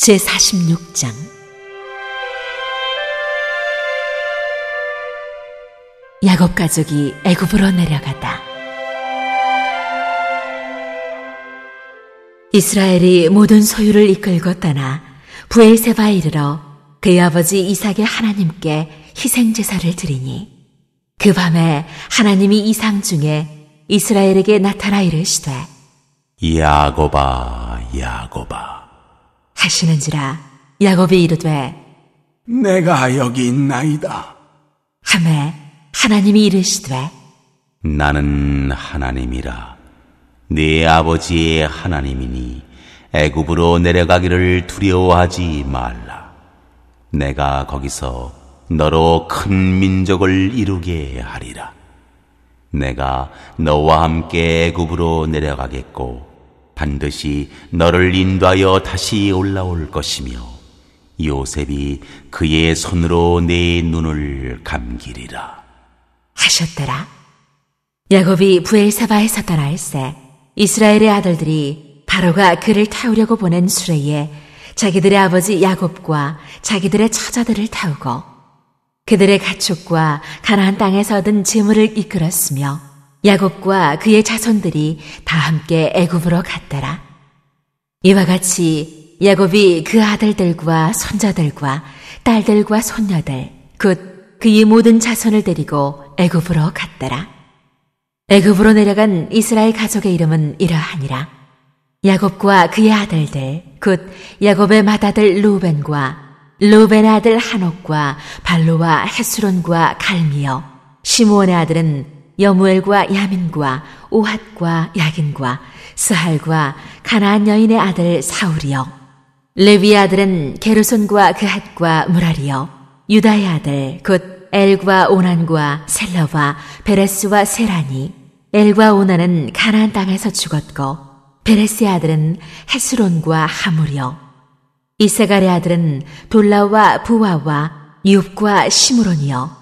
제46장 야곱 가족이 애굽으로 내려가다 이스라엘이 모든 소유를 이끌고 떠나 부엘세바 이르러 그의 아버지 이삭의 하나님께 희생 제사를 드리니 그 밤에 하나님이 이상 중에 이스라엘에게 나타나 이르시되 야곱아 야곱아 하시는지라 야곱이 이르되 내가 여기 있나이다 하매 하나님이 이르시되 나는 하나님이라 네 아버지의 하나님이니 애굽으로 내려가기를 두려워하지 말라 내가 거기서 너로 큰 민족을 이루게 하리라 내가 너와 함께 애굽으로 내려가겠고 반드시 너를 인도하여 다시 올라올 것이며 요셉이 그의 손으로 내 눈을 감기리라 하셨더라 야곱이 부엘사바에서 떠날새 이스라엘의 아들들이 바로가 그를 타우려고 보낸 수레에 자기들의 아버지 야곱과 자기들의 처자들을 타우고 그들의 가축과 가나안 땅에서 얻은 재물을 이끌었으며 야곱과 그의 자손들이 다 함께 애굽으로 갔더라. 이와 같이 야곱이 그 아들들과 손자들과 딸들과 손녀들 곧 그의 모든 자손을 데리고 애굽으로 갔더라. 애굽으로 내려간 이스라엘 가족의 이름은 이러하니라. 야곱과 그의 아들들 곧 야곱의 맏아들 루벤과 루벤의 아들 한옥과 발로와 헤스론과 갈미여 시므온의 아들은 여무엘과 야민과 오핫과 야긴과 스할과 가나안 여인의 아들 사울이여 레위 아들은 게르손과 그핫과 무라리여 유다의 아들 곧 엘과 오난과 셀러와 베레스와 세라니 엘과 오난은 가나안 땅에서 죽었고 베레스의 아들은 헤스론과 하무리여 이세갈의 아들은 돌라와 부와와 유업과 시므론이여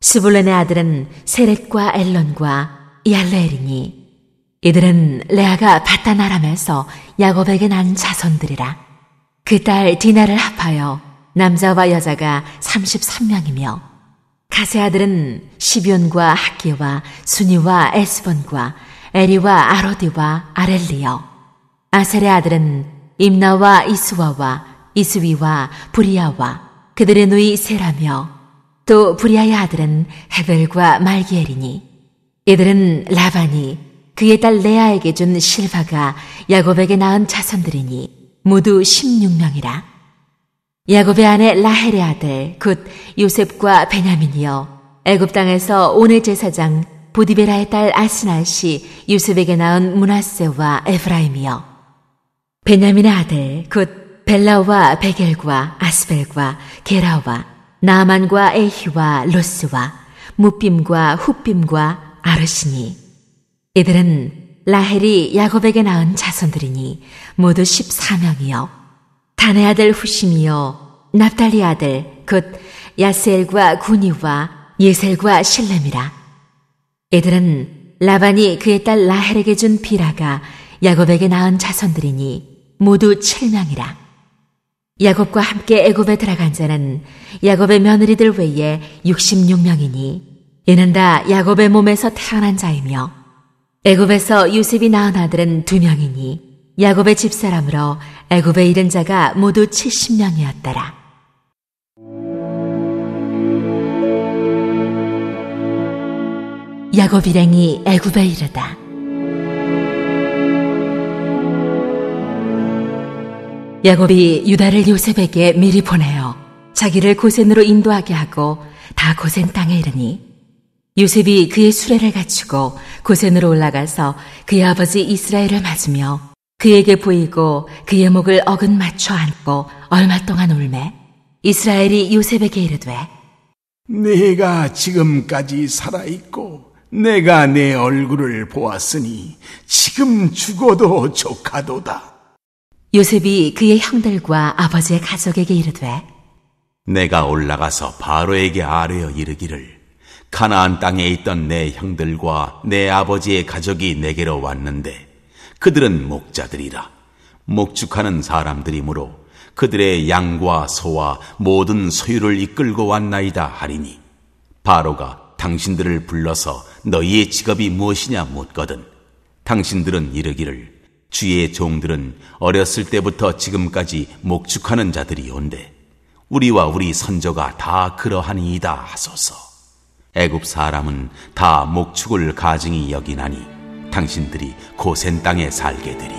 스불렌의 아들은 세렛과 엘론과 얄레엘이니 이들은 레아가 바다나람에서 야곱에게 난 자손들이라 그 딸 디나를 합하여 남자와 여자가 33명이며 가세 아들은 시비온과 학기와 순이와 에스본과 에리와 아로디와 아렐리여 아셀의 아들은 임나와 이스와와이스위와브리아와 그들의 누이 세라며 또 브리아의 아들은 헤벨과 말기엘이니 이들은 라반이 그의 딸 레아에게 준 실바가 야곱에게 낳은 자손들이니 모두 16명이라. 야곱의 아내 라헬의 아들 곧 요셉과 베냐민이여 애굽 땅에서 오늘 제사장 보디베라의 딸아스나시 요셉에게 낳은 문하세와 에브라임이여 베냐민의 아들 곧 벨라와 베겔과 아스벨과 게라와 나만과 에히와 로스와 무빔과 후빔과 아르시니 이들은 라헬이 야곱에게 낳은 자손들이니 모두 14명이요 단의 아들 후심이요 납달리 아들 곧 야셀과 구니와 예셀과 실렘이라 이들은 라반이 그의 딸 라헬에게 준 비라가 야곱에게 낳은 자손들이니 모두 7명이라 야곱과 함께 애굽에 들어간 자는 야곱의 며느리들 외에 66명이니 이는 다 야곱의 몸에서 태어난 자이며 애굽에서 요셉이 낳은 아들은 두 명이니 야곱의 집사람으로 애굽에 이른 자가 모두 70명이었더라. 야곱 일행이 애굽에 이르다. 야곱이 유다를 요셉에게 미리 보내어 자기를 고센으로 인도하게 하고 다 고센 땅에 이르니 요셉이 그의 수레를 갖추고 고센으로 올라가서 그의 아버지 이스라엘을 맞으며 그에게 보이고 그의 목을 어긋 맞춰 안고 얼마 동안 울매 이스라엘이 요셉에게 이르되 내가 지금까지 살아 있고 내가 내 얼굴을 보았으니 지금 죽어도 조카도다 요셉이 그의 형들과 아버지의 가족에게 이르되 내가 올라가서 바로에게 아뢰어 이르기를 가나안 땅에 있던 내 형들과 내 아버지의 가족이 내게로 왔는데 그들은 목자들이라 목축하는 사람들이므로 그들의 양과 소와 모든 소유를 이끌고 왔나이다 하리니 바로가 당신들을 불러서 너희의 직업이 무엇이냐 묻거든 당신들은 이르기를 주의 종들은 어렸을 때부터 지금까지 목축하는 자들이온데 우리와 우리 선조가 다 그러하니이다 하소서. 애굽 사람은 다 목축을 가증히 여기나니 당신들이 고센 땅에 살게 되리.